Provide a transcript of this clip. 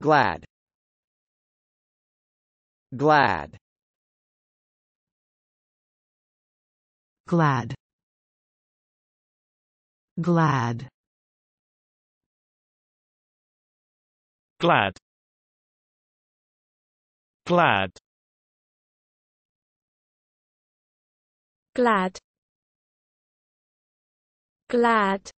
glad glad glad glad glad glad glad glad